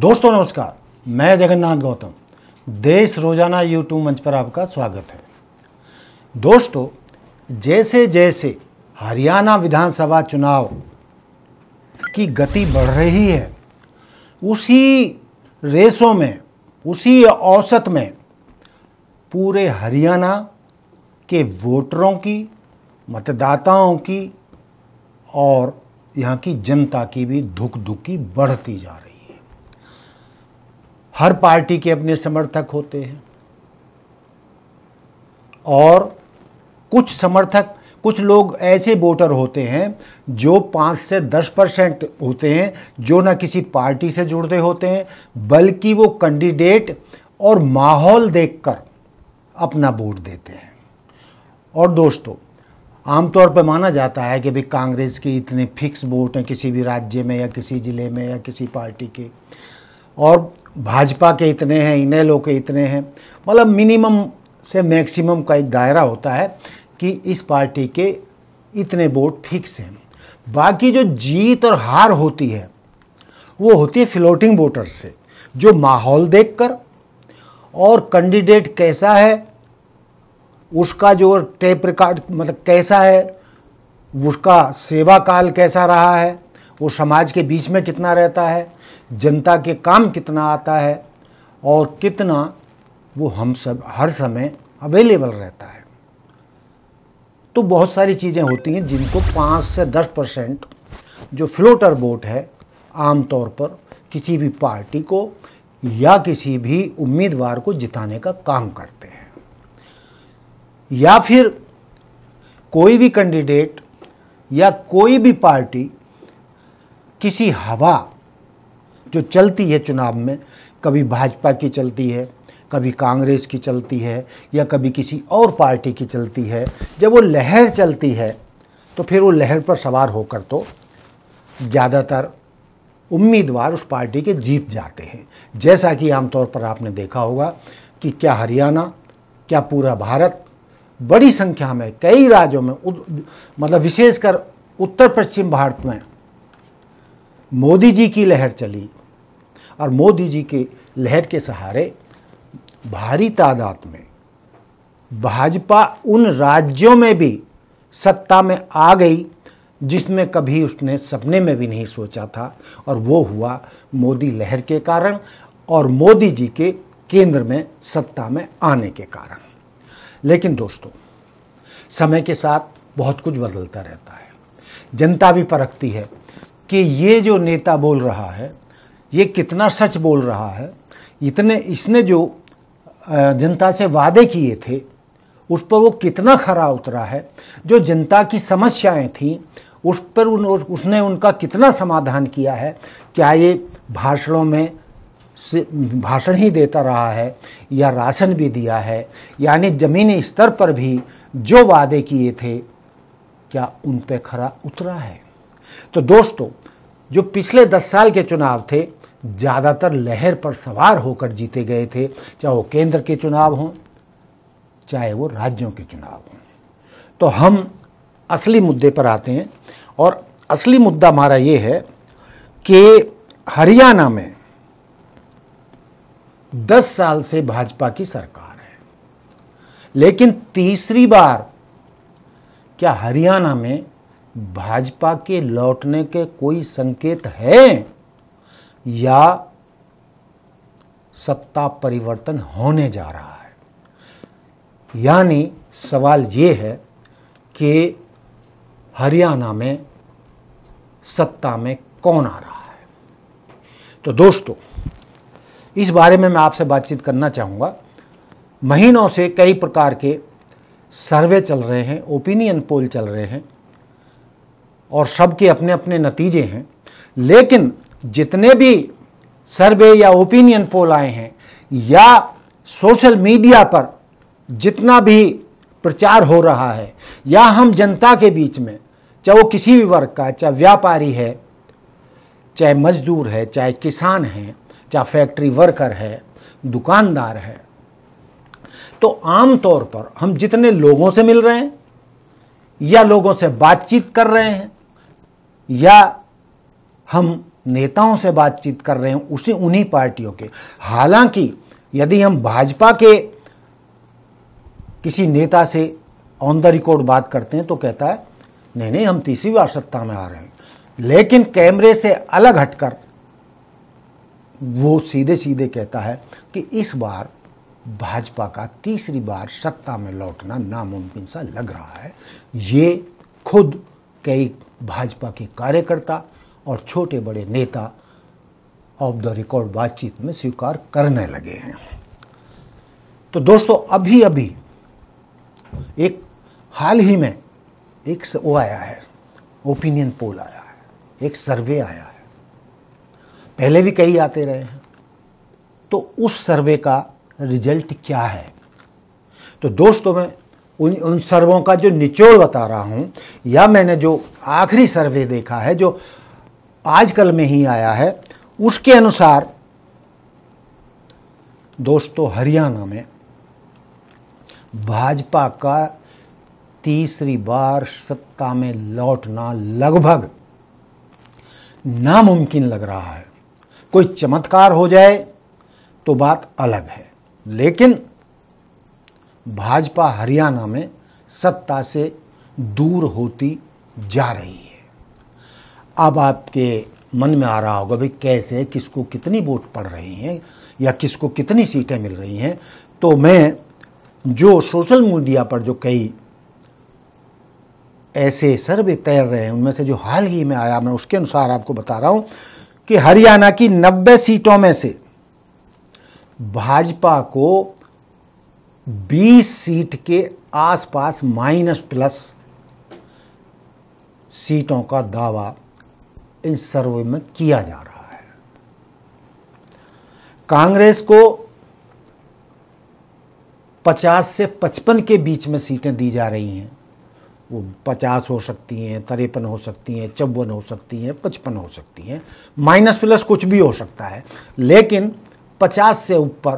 दोस्तों नमस्कार मैं जगन्नाथ गौतम देश रोजाना यूट्यूब मंच पर आपका स्वागत है दोस्तों जैसे जैसे हरियाणा विधानसभा चुनाव की गति बढ़ रही है उसी रेसों में उसी औसत में पूरे हरियाणा के वोटरों की मतदाताओं की और यहाँ की जनता की भी धुक धुकी बढ़ती जा रही हर पार्टी के अपने समर्थक होते हैं और कुछ समर्थक कुछ लोग ऐसे वोटर होते हैं जो पाँच से दस परसेंट होते हैं जो ना किसी पार्टी से जुड़ते होते हैं बल्कि वो कैंडिडेट और माहौल देखकर अपना वोट देते हैं और दोस्तों आमतौर पर माना जाता है कि भाई कांग्रेस के इतने फिक्स वोट हैं किसी भी राज्य में या किसी ज़िले में या किसी पार्टी के और भाजपा के इतने हैं लोग के इतने हैं मतलब मिनिमम से मैक्सिमम का एक दायरा होता है कि इस पार्टी के इतने वोट फिक्स हैं बाकी जो जीत और हार होती है वो होती है फ्लोटिंग वोटर से जो माहौल देखकर और कैंडिडेट कैसा है उसका जो टेप रिकॉर्ड मतलब कैसा है उसका सेवा काल कैसा रहा है वो समाज के बीच में कितना रहता है जनता के काम कितना आता है और कितना वो हम सब हर समय अवेलेबल रहता है तो बहुत सारी चीज़ें होती हैं जिनको पाँच से दस परसेंट जो फ्लोटर वोट है आमतौर पर किसी भी पार्टी को या किसी भी उम्मीदवार को जिताने का काम करते हैं या फिर कोई भी कैंडिडेट या कोई भी पार्टी किसी हवा जो चलती है चुनाव में कभी भाजपा की चलती है कभी कांग्रेस की चलती है या कभी किसी और पार्टी की चलती है जब वो लहर चलती है तो फिर वो लहर पर सवार होकर तो ज़्यादातर उम्मीदवार उस पार्टी के जीत जाते हैं जैसा कि आमतौर पर आपने देखा होगा कि क्या हरियाणा क्या पूरा भारत बड़ी संख्या में कई राज्यों में मतलब विशेषकर उत्तर पश्चिम भारत में मोदी जी की लहर चली और मोदी जी की लहर के सहारे भारी तादाद में भाजपा उन राज्यों में भी सत्ता में आ गई जिसमें कभी उसने सपने में भी नहीं सोचा था और वो हुआ मोदी लहर के कारण और मोदी जी के केंद्र में सत्ता में आने के कारण लेकिन दोस्तों समय के साथ बहुत कुछ बदलता रहता है जनता भी परखती है कि ये जो नेता बोल रहा है ये कितना सच बोल रहा है इतने इसने जो जनता से वादे किए थे उस पर वो कितना खरा उतरा है जो जनता की समस्याएं थी उस पर उन उसने उनका कितना समाधान किया है क्या ये भाषणों में भाषण ही देता रहा है या राशन भी दिया है यानी ज़मीनी स्तर पर भी जो वादे किए थे क्या उन पर खरा उतरा है तो दोस्तों जो पिछले दस साल के चुनाव थे ज़्यादातर लहर पर सवार होकर जीते गए थे चाहे वो केंद्र के चुनाव हों चाहे वो राज्यों के चुनाव हों तो हम असली मुद्दे पर आते हैं और असली मुद्दा हमारा ये है कि हरियाणा में 10 साल से भाजपा की सरकार है लेकिन तीसरी बार क्या हरियाणा में भाजपा के लौटने के कोई संकेत हैं या सत्ता परिवर्तन होने जा रहा है यानी सवाल ये है कि हरियाणा में सत्ता में कौन आ रहा है तो दोस्तों इस बारे में मैं आपसे बातचीत करना चाहूँगा महीनों से कई प्रकार के सर्वे चल रहे हैं ओपिनियन पोल चल रहे हैं और सबके अपने अपने नतीजे हैं लेकिन जितने भी सर्वे या ओपिनियन पोल आए हैं या सोशल मीडिया पर जितना भी प्रचार हो रहा है या हम जनता के बीच में चाहे वो किसी भी वर्ग का चाहे व्यापारी है चाहे मजदूर है चाहे किसान है चाहे फैक्ट्री वर्कर है दुकानदार है तो आम तौर पर हम जितने लोगों से मिल रहे हैं या लोगों से बातचीत कर रहे हैं या हम नेताओं से बातचीत कर रहे हैं उसी उन्हीं पार्टियों के हालांकि यदि हम भाजपा के किसी नेता से ऑन द रिकॉर्ड बात करते हैं तो कहता है नहीं नहीं हम तीसरी बार सत्ता में आ रहे हैं लेकिन कैमरे से अलग हटकर वो सीधे सीधे कहता है कि इस बार भाजपा का तीसरी बार सत्ता में लौटना नामुमकिन सा लग रहा है ये खुद कई भाजपा के कार्यकर्ता और छोटे बड़े नेता ऑफ द रिकॉर्ड बातचीत में स्वीकार करने लगे हैं तो दोस्तों अभी अभी एक हाल ही में एक वो आया है ओपिनियन पोल आया है एक सर्वे आया है पहले भी कई आते रहे हैं तो उस सर्वे का रिजल्ट क्या है तो दोस्तों मैं उन उन सर्वों का जो निचोड़ बता रहा हूं या मैंने जो आखिरी सर्वे देखा है जो आजकल में ही आया है उसके अनुसार दोस्तों हरियाणा में भाजपा का तीसरी बार सत्ता में लौटना लगभग नामुमकिन लग रहा है कोई चमत्कार हो जाए तो बात अलग है लेकिन भाजपा हरियाणा में सत्ता से दूर होती जा रही है अब आपके मन में आ रहा होगा भाई कैसे किसको कितनी वोट पड़ रही हैं या किसको कितनी सीटें मिल रही हैं तो मैं जो सोशल मीडिया पर जो कई ऐसे सर्वे तैर रहे हैं उनमें से जो हाल ही में आया मैं उसके अनुसार आपको बता रहा हूं कि हरियाणा की 90 सीटों में से भाजपा को 20 सीट के आसपास माइनस प्लस सीटों का दावा इस सर्वे में किया जा रहा है कांग्रेस को 50 से 55 के बीच में सीटें दी जा रही हैं वो 50 हो सकती हैं तिरपन हो सकती हैं चौवन हो सकती हैं पचपन हो सकती हैं माइनस प्लस कुछ भी हो सकता है लेकिन 50 से ऊपर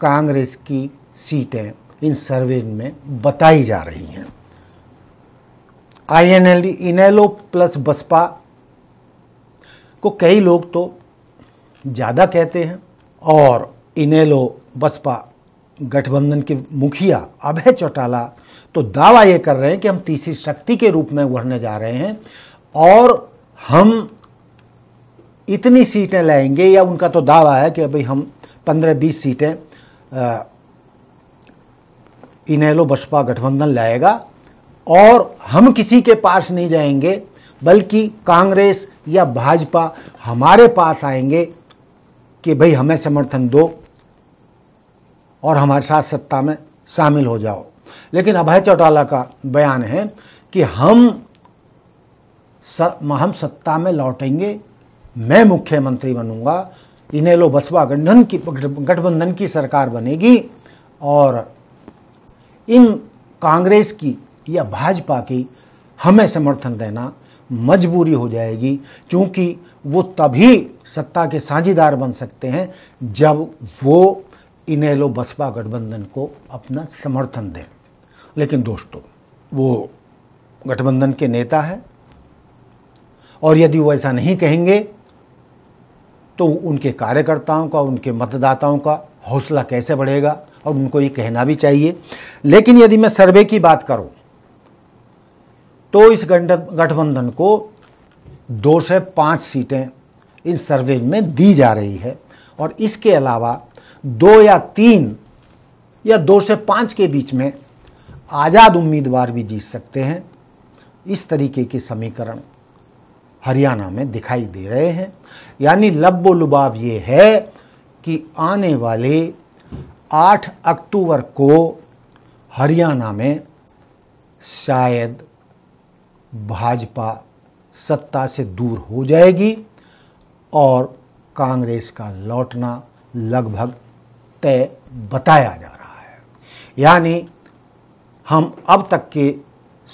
कांग्रेस की सीटें इन सर्वे में बताई जा रही हैं I N L Inelo plus Baspa को कई लोग तो ज़्यादा कहते हैं और इनेलो बसपा गठबंधन के मुखिया अभय चौटाला तो दावा ये कर रहे हैं कि हम तीसरी शक्ति के रूप में उभरने जा रहे हैं और हम इतनी सीटें लाएंगे या उनका तो दावा है कि भाई हम पंद्रह बीस सीटें इनेलो बसपा गठबंधन लाएगा और हम किसी के पास नहीं जाएंगे बल्कि कांग्रेस या भाजपा हमारे पास आएंगे कि भाई हमें समर्थन दो और हमारे साथ सत्ता में शामिल हो जाओ लेकिन अभय चौटाला का बयान है कि हम स, हम सत्ता में लौटेंगे मैं मुख्यमंत्री बनूंगा इन्हें लो बसपा गठबंधन की गठबंधन की सरकार बनेगी और इन कांग्रेस की या भाजपा की हमें समर्थन देना मजबूरी हो जाएगी क्योंकि वो तभी सत्ता के साझेदार बन सकते हैं जब वो इनेलो बसपा गठबंधन को अपना समर्थन दें लेकिन दोस्तों वो गठबंधन के नेता है और यदि वो ऐसा नहीं कहेंगे तो उनके कार्यकर्ताओं का उनके मतदाताओं का हौसला कैसे बढ़ेगा और उनको ये कहना भी चाहिए लेकिन यदि मैं सर्वे की बात करूं तो इस गठबंधन को दो से पाँच सीटें इस सर्वे में दी जा रही है और इसके अलावा दो या तीन या दो से पाँच के बीच में आज़ाद उम्मीदवार भी जीत सकते हैं इस तरीके के समीकरण हरियाणा में दिखाई दे रहे हैं यानी लब्बो लुबाव ये है कि आने वाले 8 अक्टूबर को हरियाणा में शायद भाजपा सत्ता से दूर हो जाएगी और कांग्रेस का लौटना लगभग तय बताया जा रहा है यानी हम अब तक के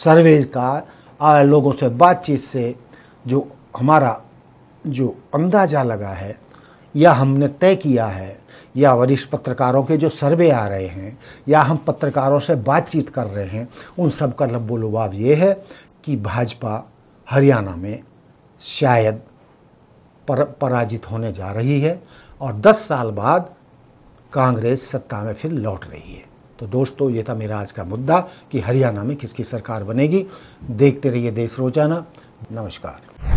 सर्वे का लोगों से बातचीत से जो हमारा जो अंदाज़ा लगा है या हमने तय किया है या वरिष्ठ पत्रकारों के जो सर्वे आ रहे हैं या हम पत्रकारों से बातचीत कर रहे हैं उन सब का लब्बो लुभाव ये है कि भाजपा हरियाणा में शायद पर, पराजित होने जा रही है और 10 साल बाद कांग्रेस सत्ता में फिर लौट रही है तो दोस्तों ये था मेरा आज का मुद्दा कि हरियाणा में किसकी सरकार बनेगी देखते रहिए देश रोजाना नमस्कार